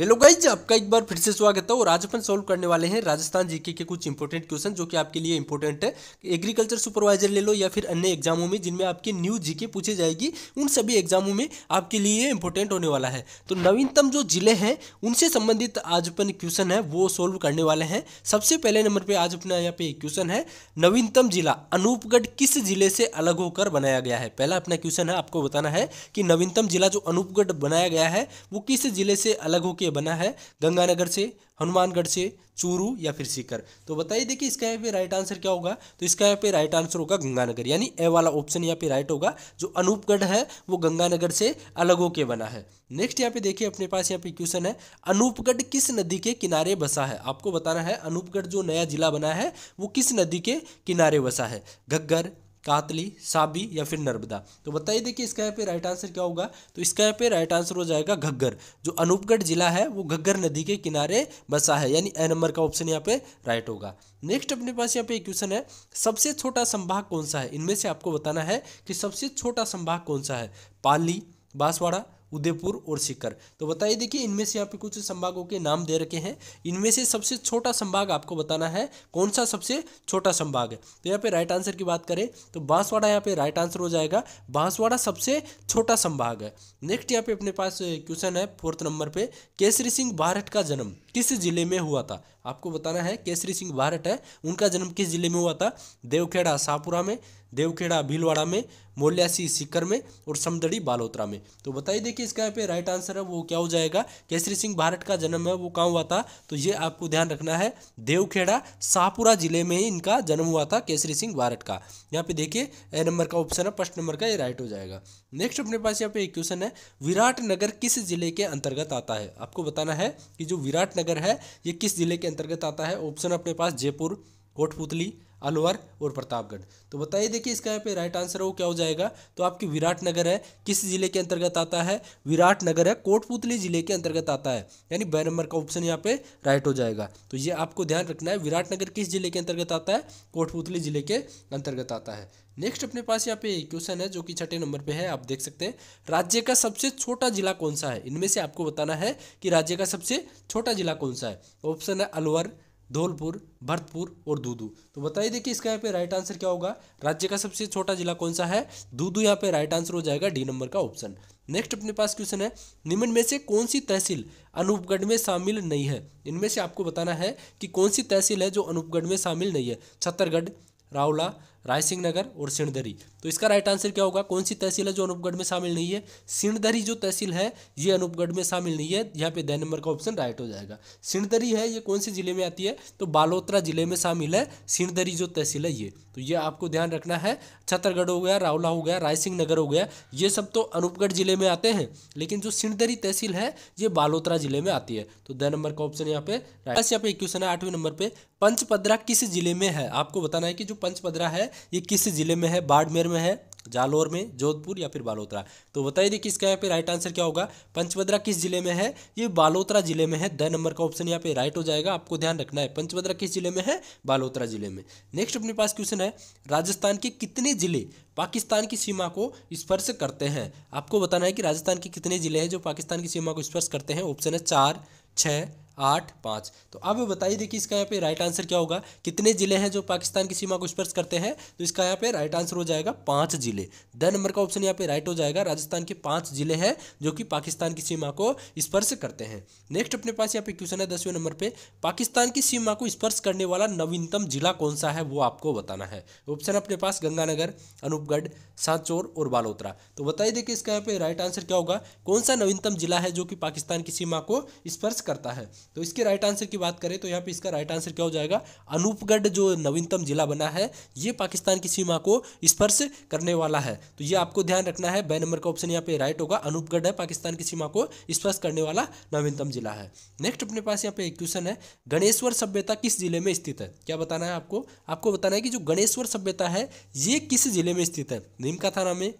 hello guys आपका एक बार फिर से स्वागत है और आज अपन सॉल्व करने वाले हैं राजस्थान जीके के कुछ इंपॉर्टेंट क्वेश्चन जो कि आपके लिए इंपॉर्टेंट है एग्रीकल्चर सुपरवाइजर ले लो या फिर अन्य एग्जामों में जिनमें आपकी न्यू जीके पूछी जाएगी उन सभी एग्जामों में आपके लिए इंपॉर्टेंट होने वाला है तो नवीनतम जो जिले हैं उनसे संबंधित आज अपन क्वेश्चन है वो सोल्व करने वाले हैं सबसे पहले नंबर पर आज अपना यहाँ पे क्वेश्चन है नवीनतम जिला अनूपगढ़ किस जिले से अलग होकर बनाया गया है पहला अपना क्वेश्चन है आपको बताना है कि नवीनतम जिला जो अनूपगढ़ बनाया गया है वो किस जिले से अलग होकर ये बना है गंगानगर से हनुमानगढ़ से चूरू या फिर सीकर तो बताइए देखिए इसका यहाँ पे राइट आंसर क्या होगा तो इसका यहाँ पे राइट आंसर होगा गंगानगर यानी ए वाला ऑप्शन यहाँ पे राइट होगा जो अनूपगढ़ है वो गंगानगर से अलग होके बना है नेक्स्ट यहाँ पे देखिए अपने पास यहाँ पे क्वेश्चन है अनूपगढ़ किस नदी के किनारे बसा है आपको बताना है अनूपगढ़ जो नया जिला बना है वो किस नदी के किनारे बसा है घग्गर कातली साबी या फिर नर्मदा तो बताइए देखिए इसका यहाँ पे राइट आंसर क्या होगा तो इसका यहाँ पे राइट आंसर हो जाएगा घग्गर जो अनूपगढ़ जिला है वो घग्गर नदी के किनारे बसा है यानी ए नंबर का ऑप्शन यहाँ पे राइट होगा नेक्स्ट अपने पास यहाँ पे एक क्वेश्चन है सबसे छोटा संभाग कौन सा है इनमें से आपको बताना है कि सबसे छोटा संभाग कौन सा है पाली बांसवाड़ा उदयपुर और सीकर तो बताइए देखिए इनमें से यहाँ पे कुछ संभागों के नाम दे रखे हैं इनमें से सबसे छोटा संभाग आपको बताना है कौन सा सबसे छोटा संभाग है तो यहाँ पे राइट आंसर की बात करें तो बांसवाड़ा यहाँ पे राइट आंसर हो जाएगा बांसवाड़ा सबसे छोटा संभाग है नेक्स्ट यहाँ पे अपने पास क्वेश्चन है फोर्थ नंबर पे केसरी सिंह भारत का जन्म किस जिले में हुआ था आपको बताना है केसरी सिंह भारत है उनका जन्म किस जिले में हुआ था देवखेड़ा शाहपुरा में देवखेड़ा भीलवाड़ा में मोल्यासी सीकर में और समदड़ी बालोतरा में तो बताइए देखिए इसका यहाँ पे राइट आंसर है वो क्या हो जाएगा केसरी सिंह भारत का जन्म है वो कहाँ हुआ था तो ये आपको ध्यान रखना है देवखेड़ा शाहपुरा जिले में ही इनका जन्म हुआ था केसरी सिंह भारत का यहाँ पे देखिए ए नंबर का ऑप्शन है फर्स्ट नंबर का ये राइट हो जाएगा नेक्स्ट अपने पास यहाँ पे एक क्वेश्चन है विराट नगर किस जिले के अंतर्गत आता है आपको बताना है कि जो विराट नगर नगर है ये किस जिले के अंतर्गत आता है ऑप्शन अपने पास जयपुर कोटपुतली अलवर और प्रतापगढ़ तो बताइए देखिए इसका यहाँ पे राइट आंसर है वो क्या हो जाएगा तो आपके विराट नगर है किस जिले के अंतर्गत आता है विराट नगर है कोटपुतली जिले के अंतर्गत आता है यानी बै नंबर का ऑप्शन यहाँ पे राइट हो जाएगा तो ये आपको ध्यान रखना है विराट नगर किस जिले के अंतर्गत आता है कोटपुतली जिले के अंतर्गत आता है नेक्स्ट अपने पास यहाँ पे क्वेश्चन है जो कि छठे नंबर पे है आप देख सकते हैं राज्य का सबसे छोटा जिला कौन सा है इनमें से आपको बताना है कि राज्य का सबसे छोटा जिला कौन सा है ऑप्शन है अलवर धौलपुर भरतपुर और दूदू तो बताइए देखिए इसका यहाँ पे राइट आंसर क्या होगा राज्य का सबसे छोटा जिला कौन सा है दूदू यहाँ पे राइट आंसर हो जाएगा डी नंबर का ऑप्शन नेक्स्ट अपने पास क्वेश्चन है निम्न में से कौन सी तहसील अनूपगढ़ में शामिल नहीं है इनमें से आपको बताना है कि कौन सी तहसील है जो अनूपगढ़ में शामिल नहीं है छत्तरगढ़ रावला राय सिंह नगर और सिणदरी तो इसका राइट आंसर क्या होगा कौन सी तहसील है जो अनूपगढ़ में शामिल नहीं है सिणदरी जो तहसील है ये अनूपगढ़ में शामिल नहीं है यहाँ पे दह नंबर का ऑप्शन राइट हो जाएगा सिंहदरी है ये कौन से जिले में आती है तो बालोतरा जिले में शामिल है सिणदरी जो तहसील है ये तो ये आपको ध्यान रखना है छत्तरगढ़ हो गया रावला हो गया राय सिंह नगर हो गया ये सब तो अनूपगढ़ जिले में आते हैं लेकिन जो सिणदरी तहसील है ये बालोतरा जिले में आती है तो दह नंबर का ऑप्शन यहाँ पे बस यहाँ पे क्वेश्चन है आठवें नंबर पे पंचपदरा किस जिले में है आपको बताना है कि जो पंचपदरा है ये किस ज़िले में है बाड़मेर में है जालोर में जोधपुर या फिर बालोतरा तो बताइए देखिए इसका यहाँ पे राइट आंसर क्या होगा पंचवदरा किस जिले में है ये बालोतरा जिले में है द नंबर का ऑप्शन यहाँ पे राइट हो जाएगा आपको ध्यान रखना है पंचवदरा किस जिले में है बालोतरा जिले में नेक्स्ट अपने पास क्वेश्चन है राजस्थान के कितने जिले पाकिस्तान की सीमा को स्पर्श करते हैं आपको बताना है कि राजस्थान के कितने जिले हैं जो पाकिस्तान की सीमा को स्पर्श करते हैं ऑप्शन है चार छः आठ पाँच तो आप बताइए देखिए इसका यहाँ पे राइट आंसर क्या होगा कितने ज़िले हैं जो पाकिस्तान की सीमा को स्पर्श करते हैं तो इसका यहाँ पे राइट आंसर हो जाएगा पाँच ज़िले द नंबर का ऑप्शन यहाँ पे राइट हो जाएगा राजस्थान के पाँच ज़िले हैं जो कि पाकिस्तान की सीमा को स्पर्श करते हैं नेक्स्ट अपने पास यहाँ पे क्वेश्चन है दसवें नंबर पर पाकिस्तान की सीमा को स्पर्श करने वाला नवीनतम जिला कौन सा है वो आपको बताना है ऑप्शन अपने पास गंगानगर अनूपगढ़ सांचोर और बालोतरा तो बताइए देखिए इसका यहाँ पे राइट आंसर क्या होगा कौन सा नवीनतम जिला है जो कि पाकिस्तान की सीमा को स्पर्श करता है तो इसके राइट आंसर की बात करें तो यहाँ पे इसका राइट आंसर क्या हो जाएगा अनूपगढ़ जो नवीनतम जिला बना है ये पाकिस्तान की सीमा को स्पर्श करने वाला है तो ये आपको ध्यान रखना है बै नंबर का ऑप्शन यहाँ पे राइट होगा अनूपगढ़ है पाकिस्तान की सीमा को स्पर्श करने वाला नवीनतम जिला है नेक्स्ट अपने पास यहाँ पे एक क्वेश्चन है गणेश्वर सभ्यता किस जिले में स्थित है क्या बताना है आपको आपको बताना है कि जो गणेश्वर सभ्यता है ये किस जिले में स्थित है नीमका थाना में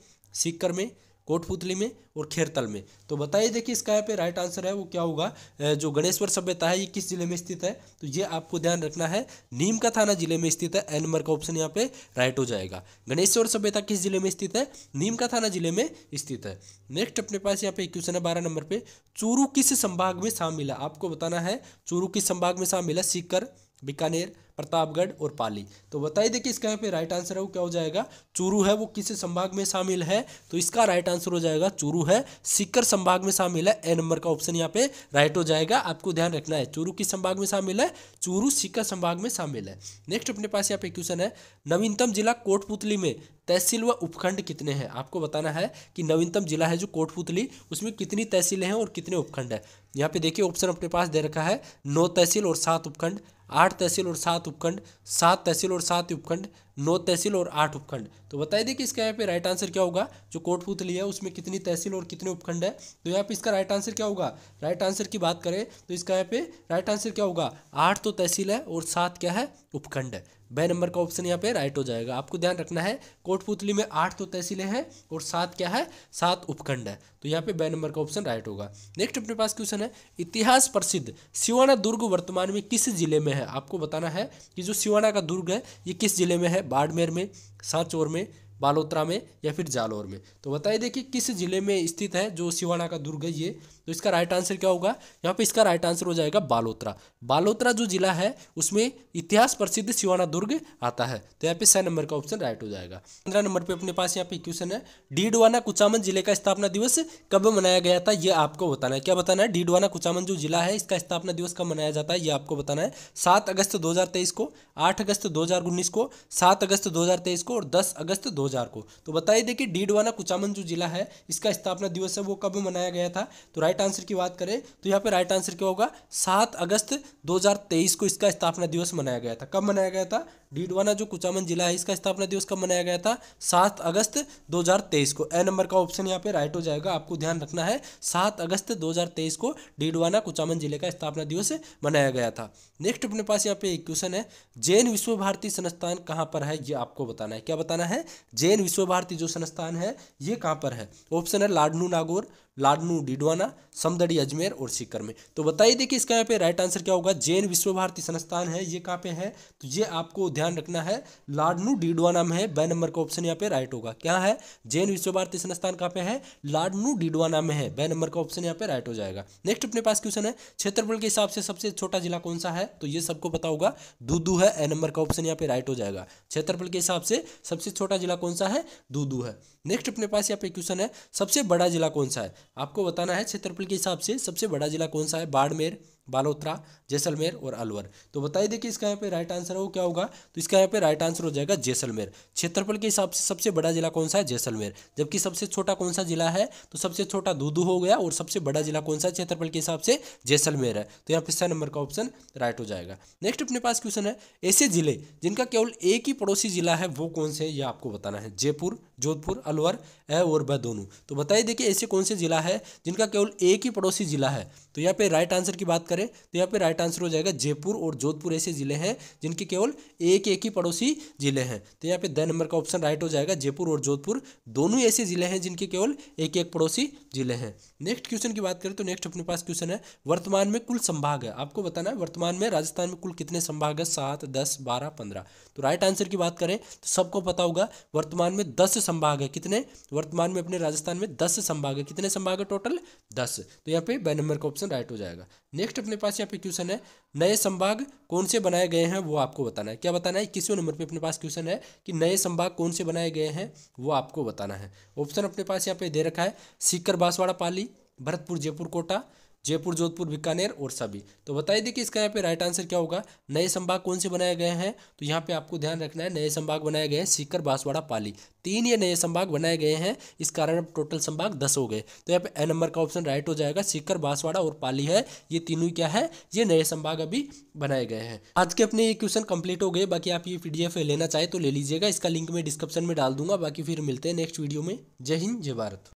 सीकर में कोटपुतली में और खेरतल में तो बताइए देखिए इसका यहाँ पे राइट आंसर है वो क्या होगा जो गणेश्वर सभ्यता है ये किस जिले में स्थित है तो ये आपको ध्यान रखना है नीम का थाना जिले में स्थित है एन नंबर का ऑप्शन यहाँ पे राइट हो जाएगा गणेश्वर सभ्यता किस जिले में स्थित है नीम का थाना जिले में स्थित है नेक्स्ट अपने पास यहाँ पे क्वेश्चन है बारह नंबर पे चूरू किस संभाग में शामिल है आपको बताना है चूरू किस संभाग में शामिल है सीकर बीकानेर प्रतापगढ़ और पाली तो बताइए देखिए इसका यहाँ पे राइट आंसर है वो क्या हो जाएगा चूरू है वो किस संभाग में शामिल है तो इसका राइट आंसर हो जाएगा चूरू है सिकर संभाग में शामिल है ए नंबर का ऑप्शन यहाँ पे राइट हो जाएगा आपको ध्यान रखना है चूरू किस संभाग में शामिल है चूरू सिकर संभाग में शामिल है नेक्स्ट अपने पास यहाँ पे क्वेश्चन है नवीनतम जिला कोटपुतली में तहसील व उपखंड कितने हैं आपको बताना है कि नवीनतम जिला है जो कोटपुतली उसमें कितनी तहसीलें हैं और कितने उपखंड है यहाँ पे देखिए ऑप्शन अपने पास दे रखा है नौ तहसील और सात उपखंड आठ तहसील और सात उपखंड सात तहसील और सात उपखंड नौ तहसील और आठ उपखंड तो बताइए देखिए इसका यहाँ पे राइट आंसर क्या होगा जो कोटपुतली है उसमें कितनी तहसील और कितने उपखंड है तो यहाँ पे इसका राइट आंसर क्या होगा राइट आंसर की बात करें तो इसका यहाँ पे राइट आंसर क्या होगा आठ तो तहसील है और सात क्या है उपखंड है ब नंबर का ऑप्शन यहाँ पे राइट हो जाएगा आपको ध्यान रखना है कोटपुतली में आठ तो तहसीलें हैं और सात क्या है सात उपखंड है तो यहाँ पे ब नंबर का ऑप्शन राइट होगा नेक्स्ट अपने पास क्वेश्चन है इतिहास प्रसिद्ध सिवाना दुर्ग वर्तमान में किस जिले में है आपको बताना है कि जो सिवाना का दुर्ग है ये किस जिले में है बाड़मेर में सांचौर में बालोत्रा में या फिर जालौर में तो बताइए देखिए किस जिले में स्थित है जो सिवाना का दुर्ग है ये तो इसका राइट आंसर क्या होगा यहाँ पे इसका राइट आंसर हो जाएगा बालोत्रा बालोत्रा जो जिला है उसमें इतिहास प्रसिद्ध शिवाना दुर्ग आता है तो यहाँ पे सै नंबर का ऑप्शन राइट हो जाएगा पंद्रह नंबर पे अपने पास यहाँ पे क्वेश्चन है डीडवाना कुचामन जिले का स्थापना दिवस कब मनाया गया था यह आपको बताना है क्या बताना है डीडवाना कुचामन जो जिला है इसका स्थापना दिवस कब मनाया जाता है यह आपको बताना है सात अगस्त दो को आठ अगस्त दो को सात अगस्त दो को और दस अगस्त दो को तो बताइए देखिए डीडवाना कुचामन जो जिला है इसका स्थापना दिवस है वो कब मनाया गया था तो राइट राइट आंसर की बात करें तो यहाँ पे राइट आंसर क्या होगा सात अगस्त 2023 को इसका स्थापना दिवस मनाया गया था कब मनाया गया था डीडवाना जो कुचामन जिला है इसका स्थापना दिवस कब मनाया गया था सात अगस्त 2023 को ए नंबर का ऑप्शन यहाँ पे राइट हो जाएगा आपको ध्यान रखना है सात अगस्त 2023 को डीडवाना कुचामन जिले का स्थापना दिवस मनाया गया था नेक्स्ट अपने पास यहाँ पे एक क्वेश्चन है जैन विश्व भारती संस्थान कहाँ पर है ये आपको बताना है क्या बताना है जैन विश्व भारती जो संस्थान है ये कहाँ पर है ऑप्शन है लाडनू नागौर लाडनू डीडवाना समदड़ी अजमेर और सीकर में तो बताइए देखिए इसका यहाँ पे राइट आंसर क्या होगा जैन विश्व भारती संस्थान है ये कहाँ पे है तो ये आपको ध्यान रखना है लाडनू डीडवा नाम है ब नंबर का ऑप्शन यहाँ पे राइट होगा क्या है जैन विश्व भारती संस्थान कहाँ पे है लाडनू डीडवा नाम है ब नंबर का ऑप्शन यहाँ पे राइट हो जाएगा नेक्स्ट अपने पास क्वेश्चन है क्षेत्रफल के हिसाब से सबसे छोटा जिला कौन सा है तो ये सबको पता होगा दूदू है ए नंबर का ऑप्शन यहाँ पे राइट हो जाएगा क्षेत्रफल के हिसाब से सबसे छोटा जिला कौन सा है दूदू है नेक्स्ट अपने पास यहाँ पे क्वेश्चन है सबसे बड़ा जिला कौन सा है आपको बताना है क्षेत्रफल के हिसाब से सबसे बड़ा जिला कौन सा है बाड़मेर बालोतरा जैसलमेर और अलवर तो बताइए देखिए इसका यहाँ पे राइट आंसर हो क्या होगा तो इसका यहाँ पे राइट आंसर हो जाएगा जैसलमेर क्षेत्रफल के हिसाब से सबसे बड़ा जिला कौन सा है जैसलमेर जबकि सबसे छोटा कौन सा जिला है तो सबसे छोटा दूधू हो गया और सबसे बड़ा जिला कौन सा क्षेत्रफल के हिसाब से जैसलमेर है तो यहाँ पे नंबर का ऑप्शन राइट हो जाएगा नेक्स्ट अपने पास क्वेश्चन है ऐसे जिले जिनका केवल एक ही पड़ोसी जिला है वो कौन से ये आपको बताना है जयपुर जोधपुर अलवर है और दोनों तो बताइए देखिए ऐसे कौन से जिला है जिनका केवल एक ही पड़ोसी जिला है तो यहाँ पे राइट आंसर की बात करें करें तो यहाँ पे राइट आंसर हो जाएगा जयपुर और जोधपुर ऐसे जिले हैं जिनके केवल एक एक ही पड़ोसी जिले हैं तो यहाँ पे द नंबर का ऑप्शन राइट हो जाएगा जयपुर और जोधपुर दोनों ऐसे जिले हैं जिनके केवल एक एक पड़ोसी जिले हैं नेक्स्ट क्वेश्चन की बात करें तो नेक्स्ट अपने पास क्वेश्चन है वर्तमान में कुल संभाग है आपको बताना है वर्तमान में राजस्थान में कुल कितने संभाग है सात दस बारह पंद्रह तो राइट आंसर की बात करें तो सबको पता होगा वर्तमान में दस संभाग है कितने वर्तमान में अपने राजस्थान में दस संभाग है कितने संभाग है टोटल दस तो यहाँ पे बै नंबर का ऑप्शन राइट हो जाएगा नेक्स्ट अपने पास यहाँ पे क्वेश्चन है नए संभाग कौन से बनाए गए हैं वो आपको बताना है क्या बताना है किसी नंबर पे अपने पास क्वेश्चन है कि नए संभाग कौन से बनाए गए हैं वो आपको बताना है ऑप्शन अपने पास यहाँ पे दे रखा है सीकर बांसवाड़ा पाली भरतपुर जयपुर कोटा जयपुर जोधपुर बीकानेर और सभी तो बताइए देखिए इसका यहाँ पे राइट आंसर क्या होगा नए संभाग कौन से बनाए गए हैं तो यहाँ पे आपको ध्यान रखना है नए संभाग बनाए गए हैं सीकर बांसवाड़ा पाली तीन ये नए संभाग बनाए गए हैं इस कारण टोटल संभाग दस हो गए तो यहाँ पे ए नंबर का ऑप्शन राइट हो जाएगा सीकर बांसवाड़ा और पाली है ये तीनों क्या है ये नए संभाग अभी बनाए गए हैं आज के अपने ये क्वेश्चन कंप्लीट हो गए बाकी आप ये पी लेना चाहे तो ले लीजिएगा इसका लिंक मैं डिस्क्रिप्शन में डाल दूंगा बाकी फिर मिलते हैं नेक्स्ट वीडियो में जय हिंद जय भारत